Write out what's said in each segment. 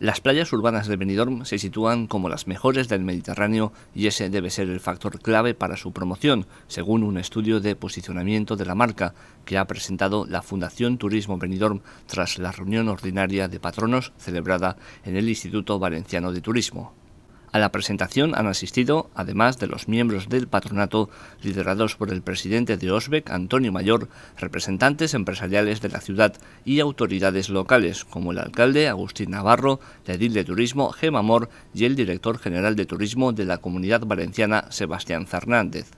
Las playas urbanas de Benidorm se sitúan como las mejores del Mediterráneo y ese debe ser el factor clave para su promoción, según un estudio de posicionamiento de la marca que ha presentado la Fundación Turismo Benidorm tras la reunión ordinaria de patronos celebrada en el Instituto Valenciano de Turismo. A la presentación han asistido, además de los miembros del patronato, liderados por el presidente de Osbec, Antonio Mayor, representantes empresariales de la ciudad y autoridades locales, como el alcalde Agustín Navarro, el edil de turismo Gema Mor y el director general de turismo de la Comunidad Valenciana, Sebastián Fernández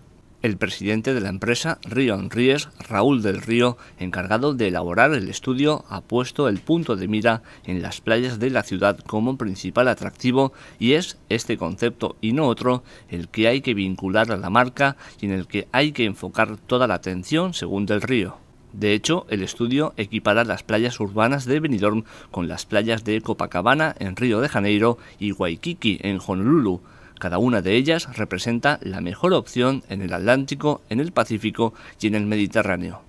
el presidente de la empresa Rion Ries, Raúl del Río, encargado de elaborar el estudio, ha puesto el punto de mira en las playas de la ciudad como principal atractivo y es este concepto y no otro el que hay que vincular a la marca y en el que hay que enfocar toda la atención según del Río. De hecho, el estudio equipara las playas urbanas de Benidorm con las playas de Copacabana en Río de Janeiro y Waikiki en Honolulu, cada una de ellas representa la mejor opción en el Atlántico, en el Pacífico y en el Mediterráneo.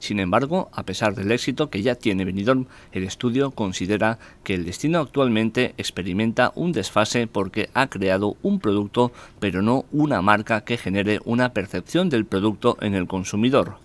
Sin embargo, a pesar del éxito que ya tiene Benidorm, el estudio considera que el destino actualmente experimenta un desfase porque ha creado un producto, pero no una marca que genere una percepción del producto en el consumidor.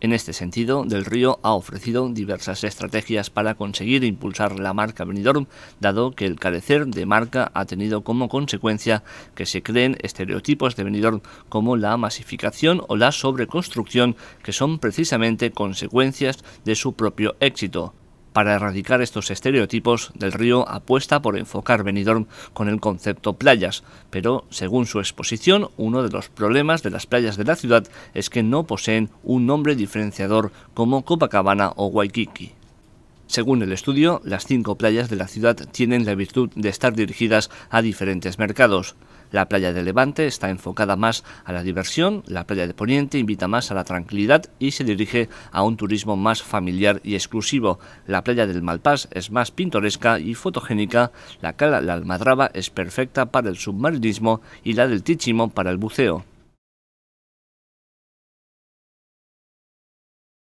En este sentido, Del Río ha ofrecido diversas estrategias para conseguir impulsar la marca Benidorm, dado que el carecer de marca ha tenido como consecuencia que se creen estereotipos de Benidorm como la masificación o la sobreconstrucción, que son precisamente consecuencias de su propio éxito. Para erradicar estos estereotipos, Del Río apuesta por enfocar Benidorm con el concepto playas, pero según su exposición, uno de los problemas de las playas de la ciudad es que no poseen un nombre diferenciador como Copacabana o Waikiki. Según el estudio, las cinco playas de la ciudad tienen la virtud de estar dirigidas a diferentes mercados. La playa de Levante está enfocada más a la diversión, la playa de Poniente invita más a la tranquilidad y se dirige a un turismo más familiar y exclusivo. La playa del Malpas es más pintoresca y fotogénica, la cala la Almadraba es perfecta para el submarinismo y la del Tichimo para el buceo.